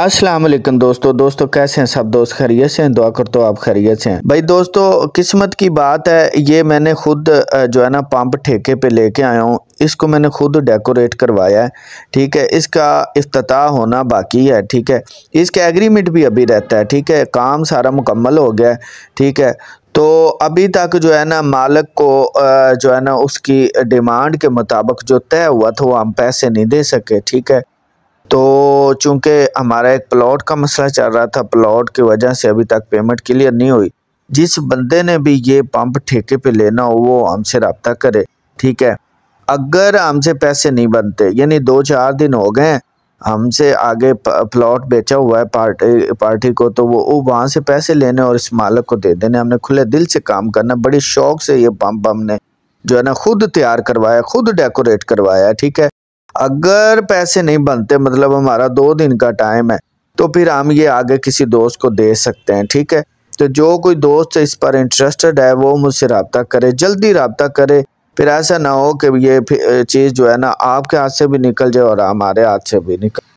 अस्सलाम वालेकुम दोस्तों दोस्तों कैसे हैं सब दोस्त खैरियत से हैं दुआ कर तो आप खैरियत से हैं भाई दोस्तों किस्मत की बात है ये मैंने खुद जो है ना पंप ठेके पे लेके आया हूँ इसको मैंने खुद डेकोरेट करवाया है ठीक है इसका अफ्ताह होना बाकी है ठीक है इसका एग्रीमेंट भी अभी रहता है ठीक है काम सारा मुकम्मल हो गया है ठीक है तो अभी तक जो है ना मालक को जो है ना उसकी डिमांड के मुताबिक जो तय हुआ था वो हम पैसे नहीं दे सके ठीक है तो चूंकि हमारा एक प्लॉट का मसला चल रहा था प्लॉट की वजह से अभी तक पेमेंट क्लियर नहीं हुई जिस बंदे ने भी ये पंप ठेके पे लेना हो वो हमसे रबता करे ठीक है अगर हमसे पैसे नहीं बनते यानी दो चार दिन हो गए हमसे आगे प्लॉट बेचा हुआ है पार्टी पार्टी को तो वो वहाँ से पैसे लेने और इस मालक को दे देने हमने खुले दिल से काम करना बड़ी शौक से ये पंप हमने जो है ना खुद तैयार करवाया खुद डेकोरेट करवाया ठीक है अगर पैसे नहीं बनते मतलब हमारा दो दिन का टाइम है तो फिर हम ये आगे किसी दोस्त को दे सकते हैं ठीक है तो जो कोई दोस्त इस पर इंटरेस्टेड है वो मुझसे रबता करे जल्दी रबता करे फिर ऐसा ना हो कि ये चीज़ जो है ना आपके हाथ से भी निकल जाए और हमारे हाथ से भी निकल